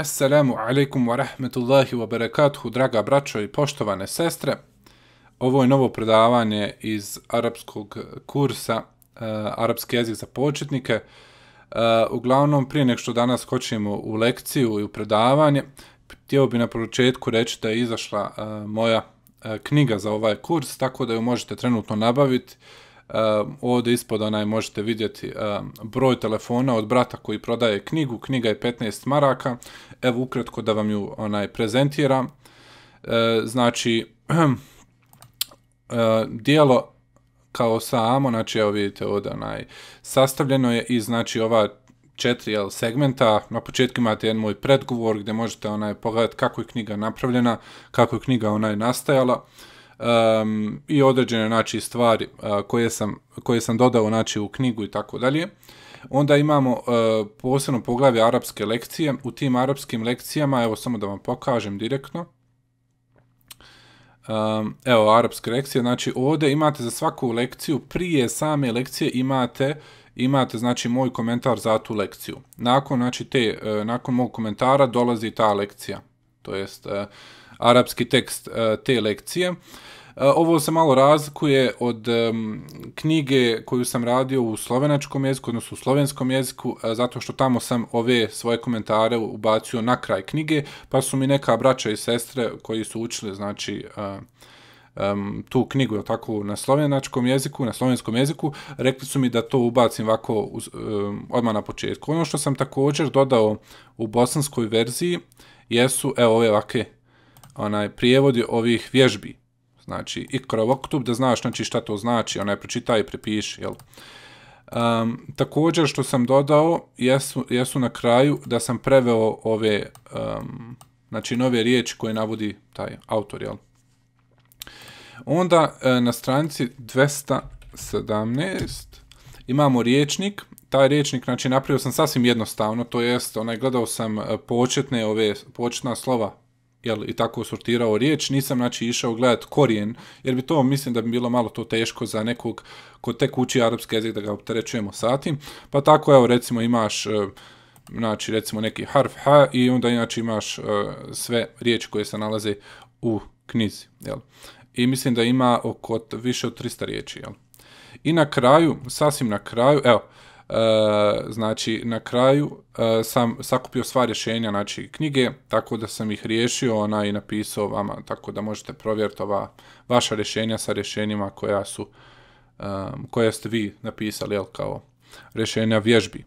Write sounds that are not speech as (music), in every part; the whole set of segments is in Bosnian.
Assalamu alaikum wa rahmetullahi wa barakatuhu, draga braćo i poštovane sestre. Ovo je novo predavanje iz arapskog kursa uh, Arapski jezik za početnike. Uh, uglavnom, prije nek što danas skočimo u lekciju i u predavanje, htio bi na početku reći da je izašla uh, moja uh, knjiga za ovaj kurs, tako da ju možete trenutno nabaviti. Uh, Uh, ovdje ispod onaj možete vidjeti uh, broj telefona od brata koji prodaje knjigu, knjiga je 15 maraka, evo ukratko da vam ju onaj prezentiram. Uh, znači, uh, (clears throat) dijelo kao samo, znači evo vidite ovdje onaj, sastavljeno je i znači ova četiri jel, segmenta, na početku imate jedan moj predgovor gdje možete onaj pogledati kako je knjiga napravljena, kako je knjiga onaj nastajala. Uh, um, i određene znači, stvari uh, koje, sam, koje sam dodao znači, u knjigu i tako dalje. Onda imamo uh, posebno poglavlje arapske lekcije. U tim arapskim lekcijama, evo samo da vam pokažem direktno, um, evo arapske lekcije, znači ovdje imate za svaku lekciju, prije same lekcije imate imate znači moj komentar za tu lekciju. Nakon znači te e, nakon mog komentara dolazi ta lekcija, to jest e, arapski tekst e, te lekcije. Eh, ovo se malo razlikuje od um, knjige koju sam radio u slovenačkom jeziku, odnosno u slovenskom jeziku, eh, zato što tamo sam ove svoje komentare ubacio na kraj knjige, pa su mi neka braća i sestre koji su učili, znači, uh, um, tu knjigu je tako na slovenačkom jeziku, na slovenskom jeziku, rekli su mi da to ubacim ovako um, odmah na početku. Ono što sam također dodao u bosanskoj verziji jesu, evo ove ovakve onaj, prijevodi ovih vježbi znači ikrovoktub, da znaš znači, šta to znači, onaj pročitaj i prepiši, jel? Um, također što sam dodao, jesu, jesu na kraju da sam preveo ove, um, znači nove riječi koje navodi taj autor, jel? Onda e, na stranici 217 imamo riječnik, taj riječnik znači napravio sam sasvim jednostavno, to jest onaj gledao sam e, početne ove početna slova jel, i tako sortirao riječ, nisam znači, išao gledat korijen, jer bi to, mislim da bi bilo malo to teško za nekog ko tek uči arapski jezik da ga opterećujemo satim, pa tako, evo, recimo, imaš, e, znači, recimo, neki harf ha i onda, znači, imaš e, sve riječi koje se nalaze u knjizi, jel. I mislim da ima oko više od 300 riječi, jel. I na kraju, sasvim na kraju, evo, e, znači na kraju e, sam sakupio sva rješenja znači knjige tako da sam ih riješio ona i napisao vama tako da možete provjeriti ova vaša rješenja sa rješenjima koja su e, koje ste vi napisali el kao rješenja vježbi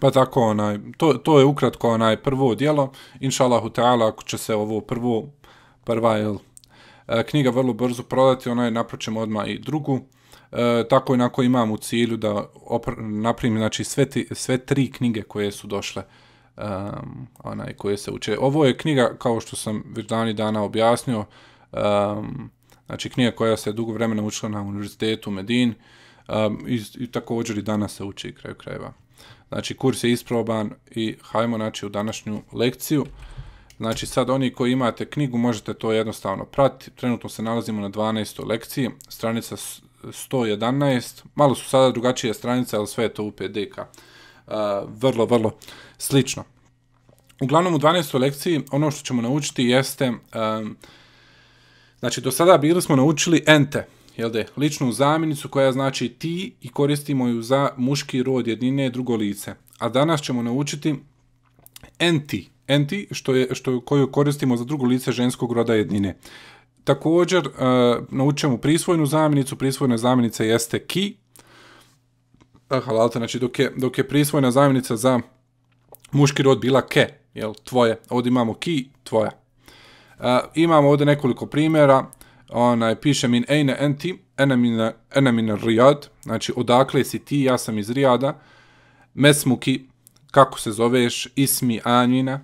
Pa tako, onaj, to, to je ukratko onaj prvo dijelo. Inšalahu ta'ala, ako će se ovo prvo, prva jel, eh, knjiga vrlo brzo prodati, onaj, napraćemo odmah i drugu e, tako i nako imam u cilju da napravim znači, sve, ti, sve tri knjige koje su došle e, onaj, koje se uče. Ovo je knjiga, kao što sam već dani dana objasnio, e, znači knjiga koja se dugo vremena učila na univerzitetu u Medin e, i, i također i danas se uči kraju krajeva. Znači, kurs je isproban i hajmo znači, u današnju lekciju. Znači, sad oni koji imate knjigu možete to jednostavno pratiti. Trenutno se nalazimo na 12. lekciji. Stranica 111, malo su sada drugačije stranice, ali sve je to u PDK. Uh, vrlo, vrlo slično. Uglavnom u 12. lekciji ono što ćemo naučiti jeste, um, znači do sada bili smo naučili ente, jel de, ličnu zamjenicu koja znači ti i koristimo ju za muški rod jednine drugo lice. A danas ćemo naučiti enti, enti što je, što, koju koristimo za drugo lice ženskog roda jednine. Uh, također e, naučemo prisvojnu zamjenicu, prisvojna zamjenica jeste ki, e, halalte, znači dok je, dok je prisvojna zamjenica za muški rod bila ke, jel, tvoje, ovdje imamo ki, tvoja. E, imamo ovdje nekoliko primjera, onaj, piše min ejne enti, ene min rijad, znači odakle si ti, ja sam iz rijada, mesmuki, kako se zoveš, ismi anjina,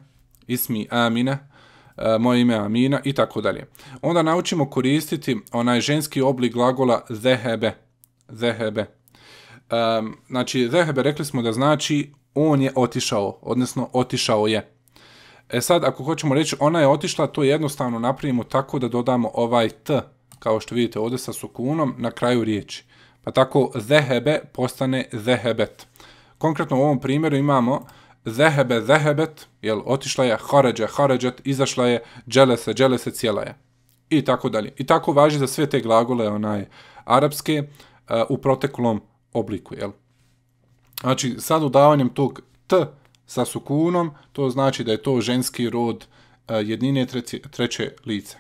ismi amina, E, moje ime Amina i tako dalje. Onda naučimo koristiti onaj ženski oblik glagola zehebe. Zehebe. Um, znači, zehebe rekli smo da znači on je otišao, odnosno otišao je. E sad, ako hoćemo reći ona je otišla, to jednostavno napravimo tako da dodamo ovaj t, kao što vidite ovdje sa sukunom, na kraju riječi. Pa tako zehebe postane zehebet. Konkretno u ovom primjeru imamo zehebe zehebet, jel, otišla je, haređe haređet, izašla je, dželese, dželese, džele cijela je. I tako dalje. I tako važi za sve te glagole, onaj, arapske, uh, u proteklom obliku, jel. Znači, sad udavanjem tog t sa sukunom, to znači da je to ženski rod uh, jednine treće, treće lice.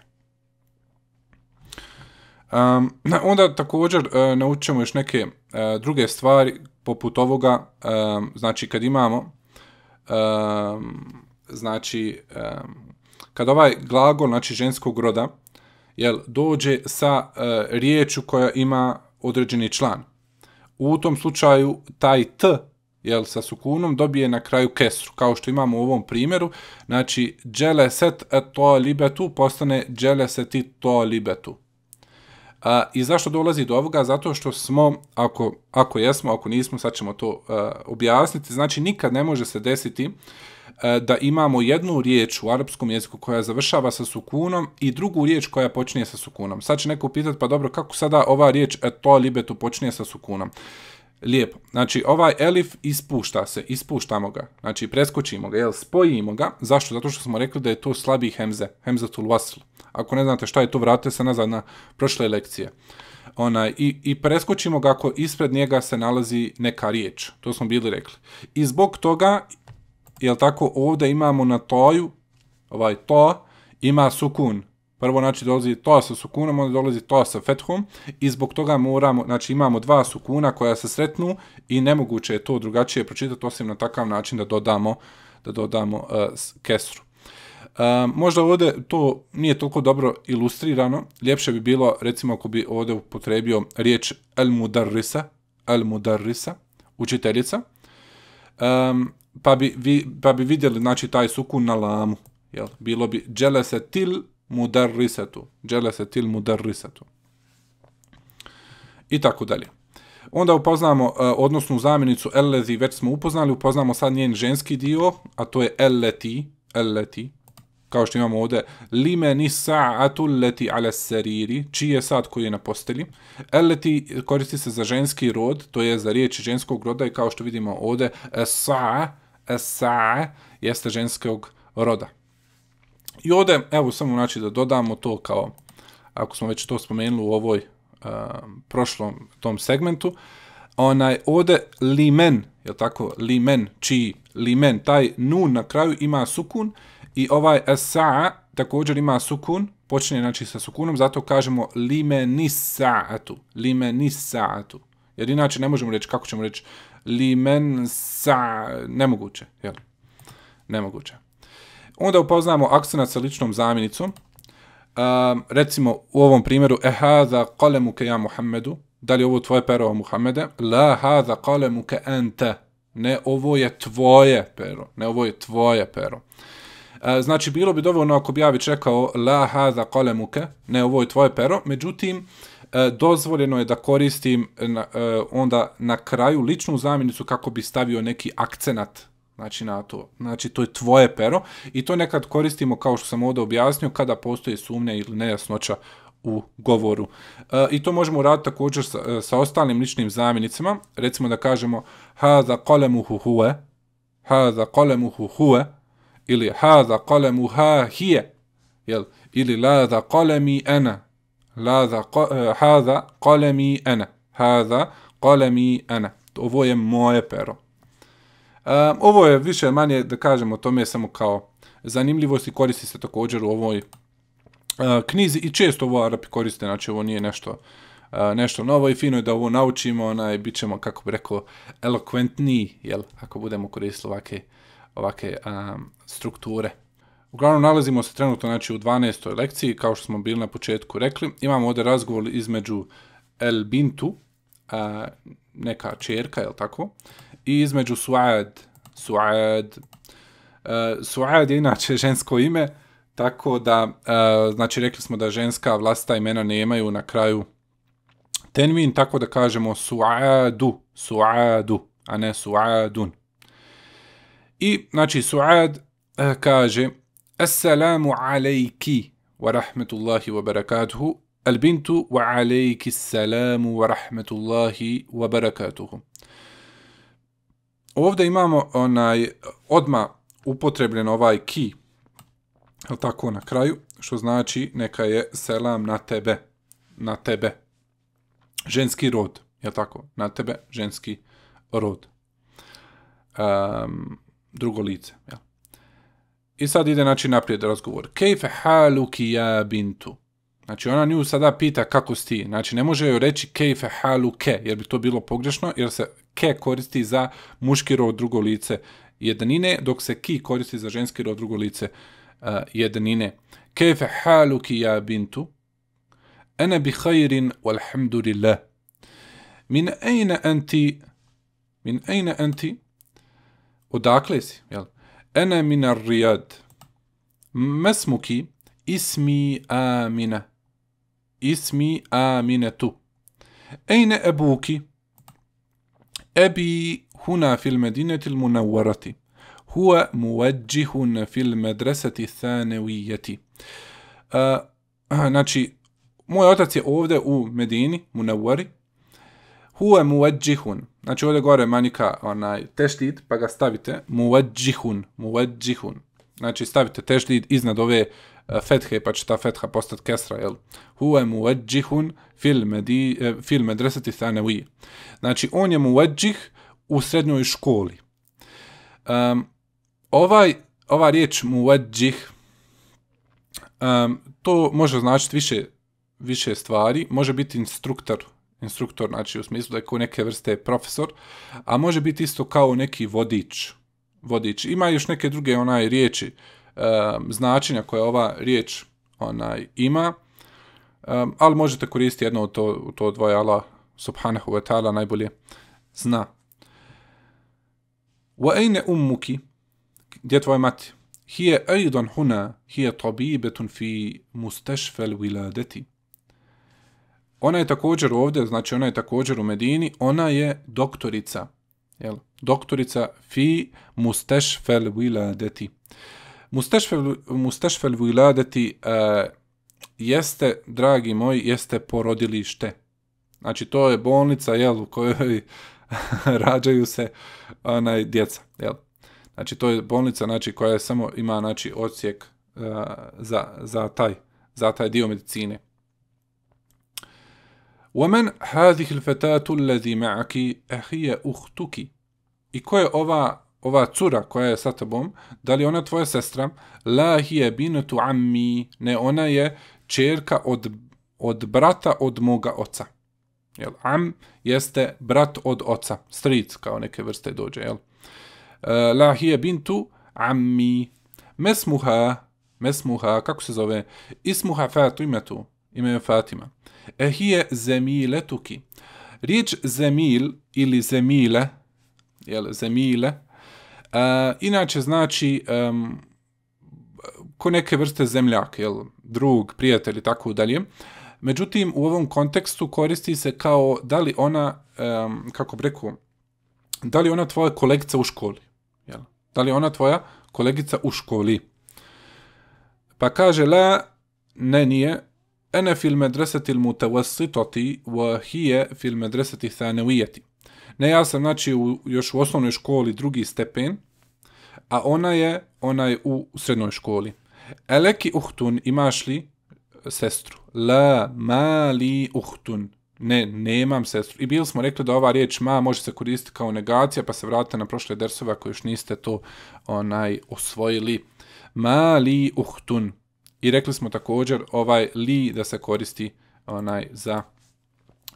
Um, onda također uh, e, naučimo još neke uh, druge stvari poput ovoga, um, znači kad imamo um, znači, um, kad ovaj glagol, znači ženskog roda, jel, dođe sa uh, riječu koja ima određeni član. U tom slučaju taj t, jel, sa sukunom, dobije na kraju kesru, kao što imamo u ovom primjeru. Znači, dželeset to libetu postane dželeseti to libetu. A, I zašto dolazi do ovoga? Zato što smo, ako, ako jesmo, ako nismo, sad ćemo to a, objasniti, znači nikad ne može se desiti a, da imamo jednu riječ u arapskom jeziku koja završava sa sukunom i drugu riječ koja počinje sa sukunom. Sad će neko pitati, pa dobro, kako sada ova riječ to libetu, počinje sa sukunom? Lijepo. Znači, ovaj elif ispušta se, ispuštamo ga. Znači, preskočimo ga, jel, spojimo ga. Zašto? Zato što smo rekli da je to slabi hemze, hemze tul wasl. Ako ne znate šta je to, vratite se nazad na prošle lekcije. Onaj, i, I preskočimo ga ako ispred njega se nalazi neka riječ. To smo bili rekli. I zbog toga, jel tako, ovdje imamo na toju, ovaj to, ima sukun, prvo znači dolazi toa sa sukunom, onda dolazi toa sa fethom i zbog toga moramo, znači imamo dva sukuna koja se sretnu i nemoguće je to drugačije pročitati osim na takav način da dodamo da dodamo uh, kesru. Uh, možda ovdje to nije toliko dobro ilustrirano, ljepše bi bilo recimo ako bi ovdje upotrebio riječ el mudarrisa, el mudarrisa, učiteljica, um, pa, bi, vi, pa bi vidjeli znači, taj sukun na lamu. Jel? Bilo bi dželese til mudarrisatu, dželesetil mudarrisatu. I tako dalje. Onda upoznamo uh, e, odnosnu zamjenicu ellezi, već smo upoznali, upoznamo sad njen ženski dio, a to je elleti, elleti, kao što imamo ovde, lime ni sa'atu leti ala seriri, čiji je sad koji je na posteli. Elleti koristi se za ženski rod, to je za riječi ženskog roda i kao što vidimo ovdje, sa'a, sa'a, jeste ženskog roda. I ovde, evo samo znači da dodamo to kao, ako smo već to spomenuli u ovoj uh, prošlom tom segmentu, onaj, ovde limen, men, je tako, limen, men, či li taj nun na kraju ima sukun i ovaj sa također ima sukun, počinje znači sa sukunom, zato kažemo li meni Jer inače ne možemo reći kako ćemo reći limen sa, nemoguće, jel? Nemoguće. Onda upoznamo akcenat sa ličnom zamjenicom. Um, recimo u ovom primjeru e haza qalamuka ja Muhammedu, da li ovo tvoje pero Muhammede? La haza qalamuka anta. Ne, ovo je tvoje pero. Ne, ovo je tvoje pero. E, znači, bilo bi dovoljno ako bi ja već rekao la haza qalamuka ne, ovo je tvoje pero. Međutim, e, dozvoljeno je da koristim na, e, onda na kraju ličnu zamjenicu kako bi stavio neki akcenat znači na to. Znači to je tvoje pero i to nekad koristimo kao što sam ovdje objasnio kada postoje sumnja ili nejasnoća u govoru. E, I to možemo raditi također sa, e, sa ostalim ličnim zamjenicama. Recimo da kažemo ha za kolemu hu huwe, ha za kolemu hu huwe, ili ha za kolemu ha hije, jel? ili la za kolemi ena, la za ko, e, ha za kolemi ena, ha za kolemi ena. Ovo je moje pero ovo je više manje, da kažemo, tome je samo kao zanimljivost i koristi se također u ovoj uh, knjizi i često ovo Arapi koriste, znači ovo nije nešto, uh, nešto novo i fino je da ovo naučimo, onaj, bit ćemo, kako bi rekao, elokventniji, jel, ako budemo koristili ovake, ovake um, strukture. Uglavnom, nalazimo se trenutno znači, u 12. lekciji, kao što smo bili na početku rekli. Imamo ovdje razgovor između El Bintu, a, eh, neka čerka, je tako, i između Suad. Suad. Uh, Suad je inače žensko ime, tako da, uh, znači rekli smo da ženska vlasta imena nemaju na kraju Tenvin, tako da kažemo Suadu, Suadu, a ne Suadun. I, znači, Suad uh, kaže Assalamu alaiki wa rahmetullahi wa barakatuhu Albintu wa alaiki salamu wa rahmetullahi wa barakatuhu. Uh, ovdje imamo onaj odma upotrebljen ovaj ki, je tako na kraju, što znači neka je selam na tebe, na tebe, ženski rod, je tako, na tebe, ženski rod, um, drugo lice, jel? I sad ide znači naprijed razgovor. Kejfe haluki ya bintu. Znači ona nju sada pita kako si ti. Znači ne može joj reći kejfe haluke jer bi to bilo pogrešno jer se ke koristi za muški rod drugo lice jednine, dok se ki koristi za ženski rod drugo lice uh, jednine. Kefe haluki ja bintu, ene bi hajirin, walhamdulillah. Min ejne enti, min ejne enti, odakle si, jel? Ene min ar rijad, mesmuki, ismi amina, ismi aminetu. Ejne ebuki, ebuki, Ebi huna fil medinetil munawarati. Hua muadjihun fil medresati thanevijeti. Eh, znači, moj otac je ovde u Medini, munawari. Hua muadjihun. Znači, ovde gore manika onaj teštit, pa ga stavite. Muadjihun, muadjihun. Znači, stavite teštit iznad ove uh, E, fethe, pa će ta fetha postat kesra, jel? Huwa muwajjihun fil, e, fil medresati thanawi. Znači, on je muwajjih u srednjoj školi. Um, ovaj, ova riječ muwajjih, um, to može značiti više, više stvari. Može biti instruktor, instruktor, znači u smislu da je neke vrste profesor, a može biti isto kao neki vodič, vodič. Ima još neke druge onaj riječi, e, značenja koje ova riječ onaj ima, um, ali možete koristiti jedno od to, to dvoje Allah subhanahu wa ta'ala najbolje zna. Wa ejne ummuki, gdje tvoje mati? Hije ejdon huna, hije tabibetun fi mustešfel wiladati Ona je također ovdje, znači ona je također u Medini, ona je doktorica. Jel? Doktorica fi mustešfel viladeti. Uh, Mustešfel Vujladeti e, jeste, dragi moji, jeste porodilište. Znači, to je bolnica, jel, u kojoj (laughs) rađaju se onaj, djeca, jel. Znači, to je bolnica, znači, koja je samo ima, znači, odsjek e, za, za, taj, za taj dio medicine. Women, hadih il fetatu ledi ma'aki, ehije uhtuki. I ko je ova ova cura koja je sa tobom, da li ona tvoja sestra? La hije binatu ammi, ne, ona je čerka od, od brata od moga oca. Jel, am jeste brat od oca, stric kao neke vrste dođe, jel? E, la hije bintu ammi, mesmuha, mesmuha, kako se zove? Ismuha Fatimatu, ime je Fatima. Ehije zemiletuki. Riječ zemil ili zemile, jel, zemile, zemile, Eh, inače, znači, um, ko neke vrste zemljak, jel, drug, prijatelj i tako dalje. Međutim, u ovom kontekstu koristi se kao da li ona, um, kako bi rekao, da li ona tvoja kolegica u školi. Jel? Da li ona tvoja kolegica u školi. Pa kaže, la, ne nije, ene fil medresetil mutawassitoti wa hije fil medresetih sanevijeti. Ne, ja sam, znači, u, još u osnovnoj školi drugi stepen, a ona je, ona je u srednoj školi. Eleki uhtun, imaš li sestru? La mali uhtun. Ne, nemam sestru. I bili smo rekli da ova riječ ma može se koristiti kao negacija, pa se vratite na prošle dersove ako još niste to onaj osvojili. Ma li uhtun. I rekli smo također ovaj li da se koristi onaj za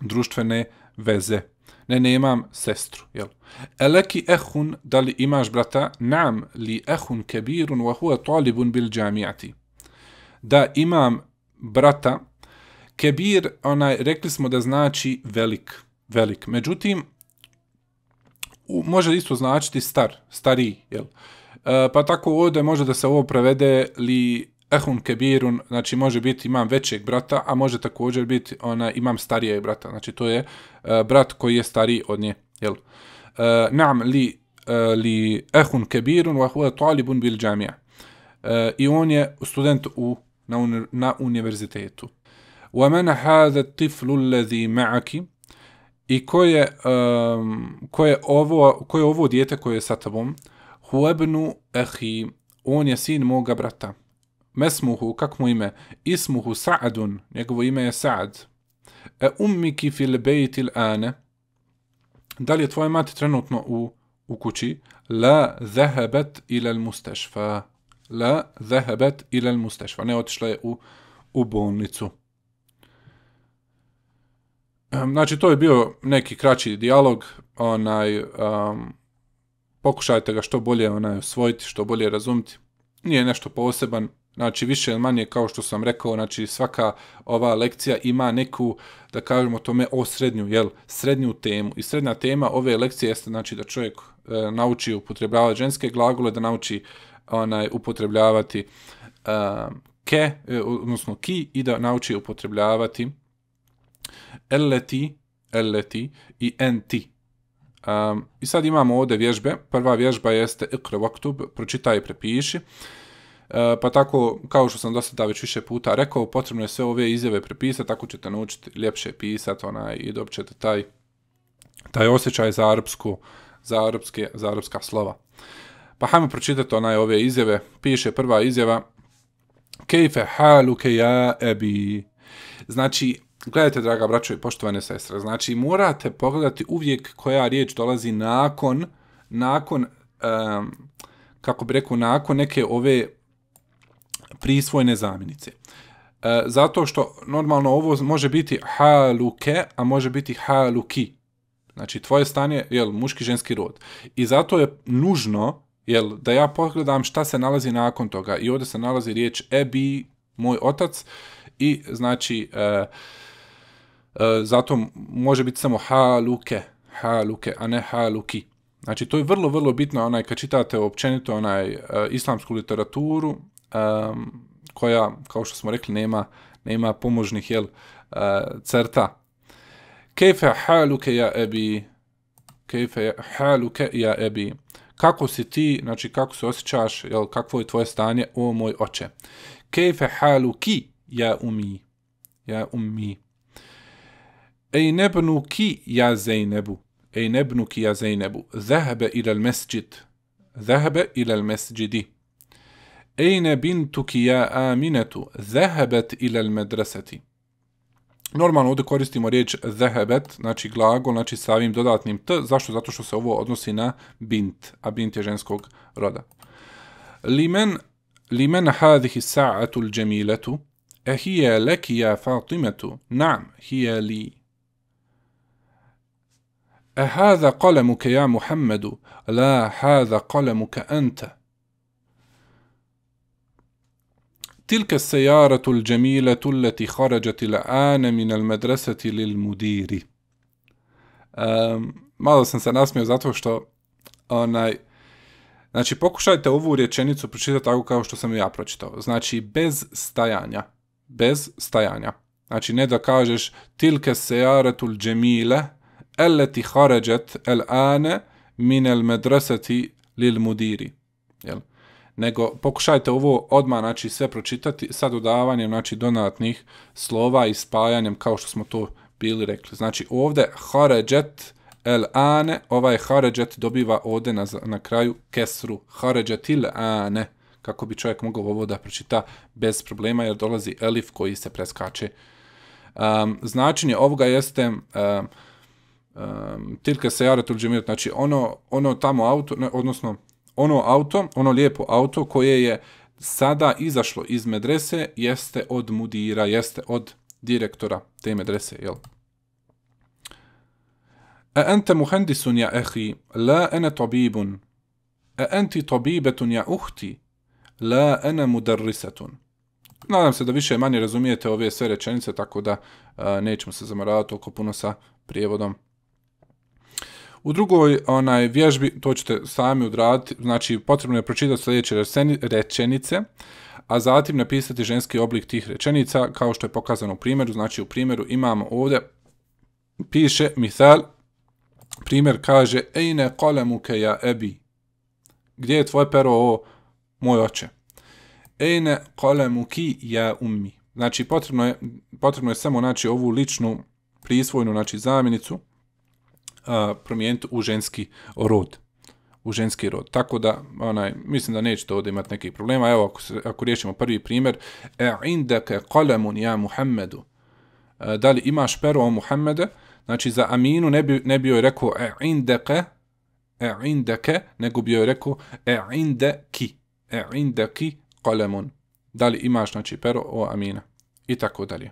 društvene veze ne nemam sestru. Jel? Eleki ehun, da li imaš brata? Nam li ehun kebirun, wa huve talibun bil džamijati. Da imam brata, kebir, onaj, rekli smo da znači velik, velik. Međutim, u, može isto značiti star, stariji. Jel? E, pa tako ovdje može da se ovo prevede li ehun kebirun, znači može biti imam većeg brata, a može također biti ona imam starijeg brata. Znači to je uh, brat koji je stariji od nje. Jel? Uh, nam li uh, li ehun kebirun wa huwa talibun bil jamia. Uh, I on je student u na, un, na univerzitetu. Wa man hadha at-tifl ma'aki? I ko je, um, ko je ovo ko je ovo dijete koje je sa tobom? Huwa ibn on je sin moga brata mesmuhu, kak mu ime? Ismuhu Sa'adun, njegovo ime je Sa'ad. E ummiki fil bejtil ane? Da li je tvoja mati trenutno u, u kući? La zahabat al mustešfa. La zahabat al mustešfa. Ne otišla je u, u bolnicu. Znači, to je bio neki kraći dijalog, onaj, um, pokušajte ga što bolje onaj, osvojiti, što bolje razumiti. Nije nešto poseban, Znači, više ili manje, kao što sam rekao, znači, svaka ova lekcija ima neku, da kažemo tome, o srednju, jel, srednju temu. I srednja tema ove lekcije jeste, znači, da čovjek e, nauči upotrebljavati ženske glagole, da nauči onaj, upotrebljavati e, ke, e, odnosno ki, i da nauči upotrebljavati elleti, elleti i enti. Um, I sad imamo ovde vježbe. Prva vježba jeste ikra vaktub, pročitaj i prepiši. E, pa tako, kao što sam dosta da već više puta rekao, potrebno je sve ove izjave prepisati, tako ćete naučiti ljepše pisati onaj, i dobit taj, taj osjećaj za, arapsku, za, arapske, za arapska slova. Pa hajmo pročitati onaj ove izjave. Piše prva izjava. Kejfe haluke ja ebi. Znači, gledajte, draga braćo i poštovane sestre, znači morate pogledati uvijek koja riječ dolazi nakon, nakon, um, kako bi rekao, nakon neke ove prisvojne zamjenice. E, zato što normalno ovo može biti haluke, a može biti haluki. Znači, tvoje stanje je muški ženski rod. I zato je nužno jel, da ja pogledam šta se nalazi nakon toga. I ovdje se nalazi riječ ebi, moj otac. I znači, e, e, zato može biti samo haluke, haluke, a ne haluki. Znači, to je vrlo, vrlo bitno, onaj, kad čitate općenito onaj, e, islamsku literaturu, um, koja, kao što smo rekli, nema, nema pomožnih jel, uh, crta. Kejfe haluke ja ebi, kejfe haluke ja ebi, kako si ti, znači kako se osjećaš, jel, kakvo je tvoje stanje, o moj oče. Kejfe haluki ja umi, ja umi. Ej nebnu ki ja zejnebu, ej nebnu ki ja zejnebu, zahebe ilal mesđid, zahebe ilal mesđidi. أين بنتك يا آمنة؟ ذهبت إلى المدرسة. Normalno ovdje koristimo riječ zahebet, znači glagol, znači sa ovim dodatnim t. Zašto? Zato što se ovo odnosi na bint, a bint je ženskog roda. Limen, limen hadihi sa'atu l'đemiletu, e hije leki ja Fatimetu, nam hije li. E hada kalemuke ja Muhammedu, la hada kalemuke ente. تلك sejaratul džemile التي خرجت le من minel للمدير lil mudiri. Um, malo sam se nasmio zato što onaj, znači pokušajte ovu rječenicu pročitati tako kao što sam ja pročitao. Znači bez stajanja. Bez stajanja. Znači ne da kažeš tilke sejaratul džemile elleti haređat el ane minel medreseti lil mudiri. Jel? Uh, nego pokušajte ovo odmah znači, sve pročitati sa dodavanjem znači, donatnih slova i spajanjem kao što smo to bili rekli. Znači ovdje haređet el ane, ovaj haređet dobiva ovdje na, na kraju kesru haređet il ane, kako bi čovjek mogao ovo da pročita bez problema jer dolazi elif koji se preskače. Um, značenje ovoga jeste... Um, um, tilke se jare tuđe znači ono, ono tamo auto, ne, odnosno ono auto, ono lijepo auto koje je sada izašlo iz medrese jeste od mudira, jeste od direktora te medrese, jel? A ente muhendisun ja ehi, la ene tobibun. A enti tobibetun ja uhti, la ene mudarrisetun. Nadam se da više manje razumijete ove sve rečenice, tako da nećemo se zamaravati oko puno sa prijevodom. U drugoj onaj vježbi, to ćete sami odraditi, znači potrebno je pročitati sljedeće rečenice, a zatim napisati ženski oblik tih rečenica, kao što je pokazano u primjeru. Znači u primjeru imamo ovdje, piše Mithal, primjer kaže, Ejne kolemuke ja ebi, gdje je tvoje pero o moj oče? Ejne kolemuki ja ummi. Znači potrebno je, potrebno je samo naći ovu ličnu prisvojnu, znači zamjenicu, a, promijeniti u ženski rod u ženski rod. Tako da, onaj, mislim da nećete ovdje imati nekih problema. Evo, ako, se, ako riješimo prvi primjer, e indeke kalemun ja Muhammedu. E, da li imaš pero o Muhammede? Znači, za Aminu ne bi, ne bi joj rekao e indeke, e indeke, nego bi joj rekao e indaki e indaki kalemun. Da li imaš, znači, pero o Amina? I tako dalje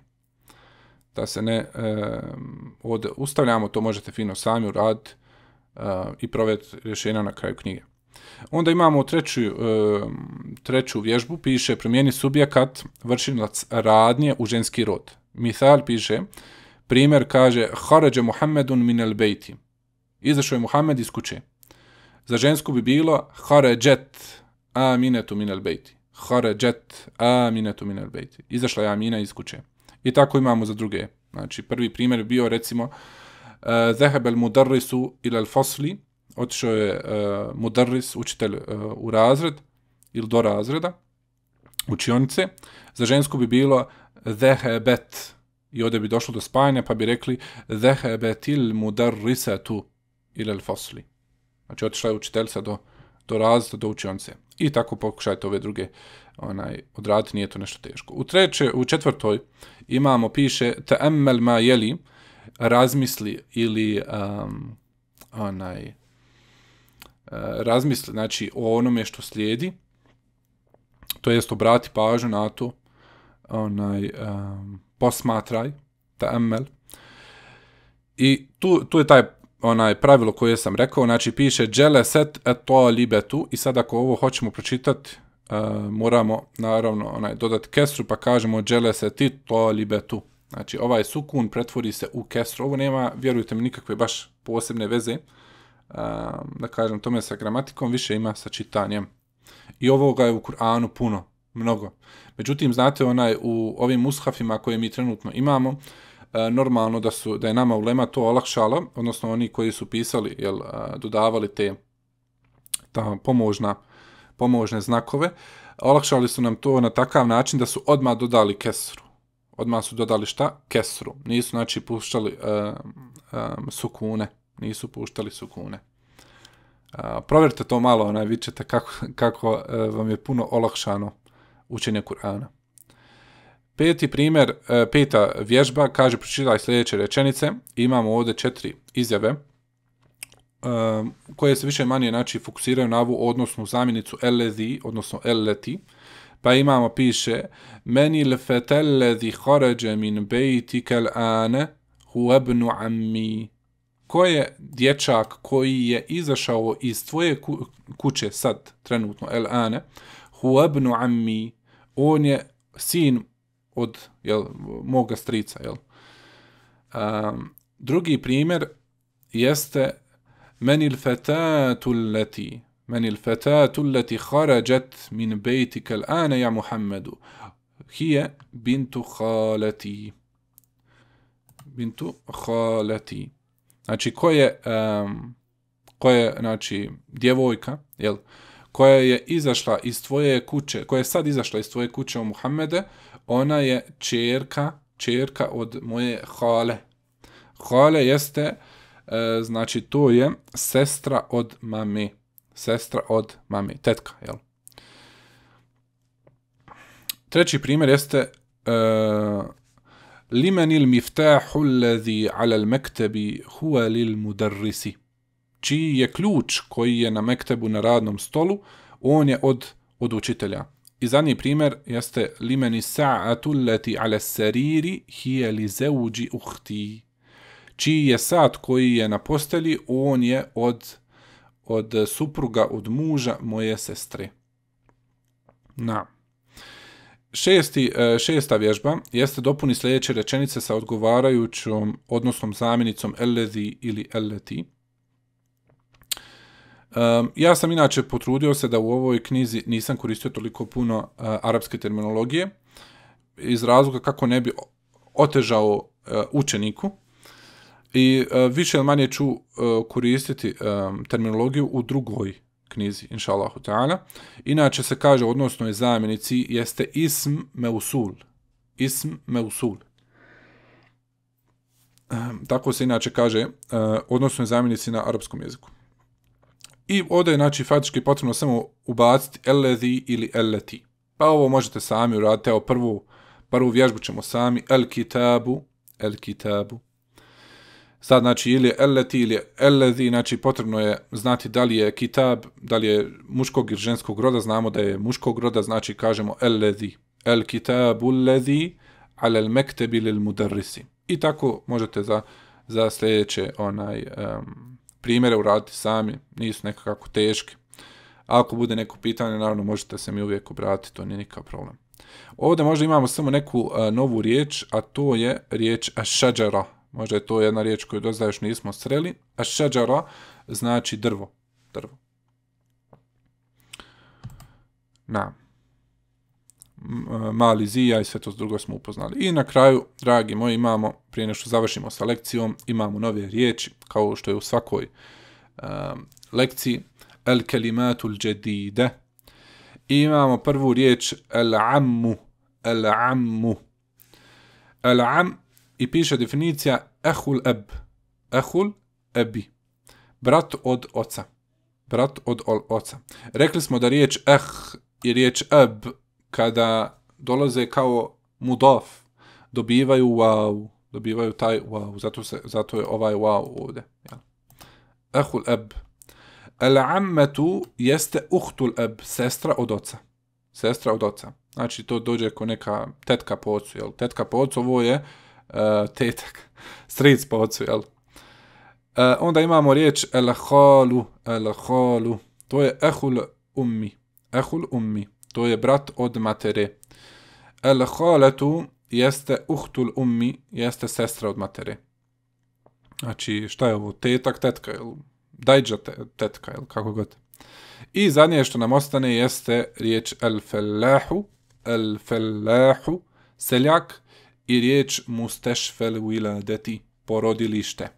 da se ne e, od, ustavljamo, to možete fino sami urad e, i provjeti rješenja na kraju knjige. Onda imamo treću, e, treću vježbu, piše promijeni subjekat vršinac radnje u ženski rod. Mithal piše, primjer kaže, Haređe Muhammedun min el bejti. Izašao je Muhammed iz kuće. Za žensku bi bilo, Haređet aminetu min el bejti. Haređet aminetu min el bejti. Izašla je Amina iz kuće. I tako imamo za druge. Znači, prvi primjer bio, recimo, eh, Zehebel mudarrisu ila fosli, otišao je eh, mudarris, učitelj eh, u razred, ili do razreda, učionice. Za žensku bi bilo Zehebet, i ovdje bi došlo do spajanja, pa bi rekli Zehebetil mudarrisetu ila fosli. Znači, otišla je učiteljca do, do razreda, do učionice. I tako pokušajte ove druge uh, onaj, odraditi nije to nešto teško. U, treće, u četvrtoj imamo, piše, ta'ammal ma yali razmisli ili um, onaj, e, razmisli, znači, o onome što slijedi, to jest obrati pažnju na to, onaj, um, posmatraj, ta'ammal. i tu, tu je taj onaj pravilo koje sam rekao, znači piše džele set et to libetu i sad ako ovo hoćemo pročitati, E, moramo naravno onaj dodati kesru pa kažemo džele se ti to libetu. Znači ovaj sukun pretvori se u kesru. Ovo nema, vjerujte mi, nikakve baš posebne veze. A, e, da kažem tome sa gramatikom, više ima sa čitanjem. I ovoga je u Kur'anu puno, mnogo. Međutim, znate onaj u ovim ushafima koje mi trenutno imamo, e, normalno da su da je nama ulema to olakšalo, odnosno oni koji su pisali, jel, dodavali te ta pomožna pomožne znakove, olakšali su nam to na takav način da su odma dodali kesru. Odma su dodali šta? Kesru. Nisu, znači, puštali uh, e, um, e, sukune. Nisu puštali sukune. Uh, provjerite to malo, onaj, vidjet ćete kako, kako uh, vam je puno olakšano učenje Kur'ana. Peti primjer, uh, peta vježba, kaže, pročitaj sljedeće rečenice. Imamo ovdje četiri izjave koje se više manje znači fokusiraju na ovu odnosnu zamjenicu elezi, odnosno eleti, pa imamo piše meni le fetellezi hoređe min bejti kel ane hu ebnu ammi ko je dječak koji je izašao iz tvoje kuće sad trenutno el ane hu ebnu ammi on je sin od jel, moga strica jel? Um, drugi primjer jeste il من الفتاة التي من الفتاة التي خرجت من بيتك الآن يا محمد هي bintu خالتي Bintu خالتي znači ko je um, ko je znači djevojka jel koja je izašla iz tvoje kuće koja je sad izašla iz tvoje kuće u Muhammede ona je čerka čerka od moje hale hale jeste E, znači to je sestra od mami. Sestra od mami, tetka, jel? Treći primjer jeste uh, Limen il miftahu lezi ala al mektebi huwa lil mudarrisi. Čiji je ključ koji je na mektebu na radnom stolu, on je od, od učitelja. I zadnji primjer jeste Limeni sa'atu lati ala sariri hije li zeuđi uhtiji čiji je sat koji je na postelji, on je od, od supruga, od muža moje sestre. Na. Šesti, e, šesta vježba jeste dopuni sljedeće rečenice sa odgovarajućom, odnosnom zamjenicom elezi ili LT. Um, ja sam inače potrudio se da u ovoj knjizi nisam koristio toliko puno uh, arapske terminologije iz razloga kako ne bi otežao uh, učeniku, I uh, više ili manje ću uh, koristiti um, terminologiju u drugoj knjizi, inša Allahu ta'ala. Inače se kaže, odnosno je zamjenici, jeste ism meusul. Ism meusul. Um, tako se inače kaže, uh, odnosno je zamjenici na arapskom jeziku. I ovdje je, znači, faktički potrebno samo ubaciti eledi ili eleti. Pa ovo možete sami uraditi. Evo prvu, prvu vježbu ćemo sami. El kitabu, el kitabu. Sad, znači, ili eleti ili elezi, znači, potrebno je znati da li je kitab, da li je muškog ili ženskog roda, znamo da je muškog roda, znači, kažemo elezi. El kitab ulezi, ale el mekteb ili el mudarrisi. I tako možete za, za sljedeće onaj, um, primjere uraditi sami, nisu nekako teški. Ako bude neko pitanje, naravno, možete se mi uvijek obratiti, to nije nikakav problem. Ovdje možda imamo samo neku uh, novu riječ, a to je riječ šađara. Uh, Možda je to jedna riječ koju dozda još nismo sreli. A šeđara znači drvo. Drvo. Na. Mali zija i sve to s drugo smo upoznali. I na kraju, dragi moji, imamo, prije nešto završimo sa lekcijom, imamo nove riječi, kao što je u svakoj um, lekciji. El kelimatul džedide. I imamo prvu riječ, el ammu. El ammu. El ammu i piše definicija ehul eb. Ehul ebi. Brat od oca. Brat od oca. Rekli smo da riječ eh i riječ eb kada dolaze kao mudof, dobivaju wow, dobivaju taj wow, zato, se, zato je ovaj wow ovdje. Ja. Ehul eb. El ammetu jeste uhtul eb, sestra od oca. Sestra od oca. Znači, to dođe kao neka tetka po ocu, jel? Tetka po ocu, ovo je uh, uh, tetak, stric po ocu, jel? Uh, onda imamo riječ el halu, to je ehul ummi, ehul ummi, to je brat od matere. El haletu jeste uhtul ummi, jeste sestra od matere. Znači, šta je ovo, tetak, tetka, jel? Dajđa te, tetka, jel? Kako god. I zadnje što nam ostane jeste riječ el fellahu, el fellahu, seljak, uh, i riječ mustešfel wila deti porodilište.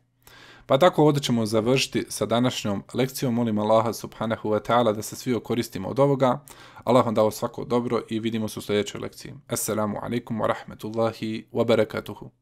Pa tako ovdje ćemo završiti sa današnjom lekcijom. Molim Allaha subhanahu wa ta'ala da se svi koristimo od ovoga. Allah vam dao svako dobro i vidimo se u sljedećoj lekciji. Assalamu alaikum wa rahmetullahi wa barakatuhu.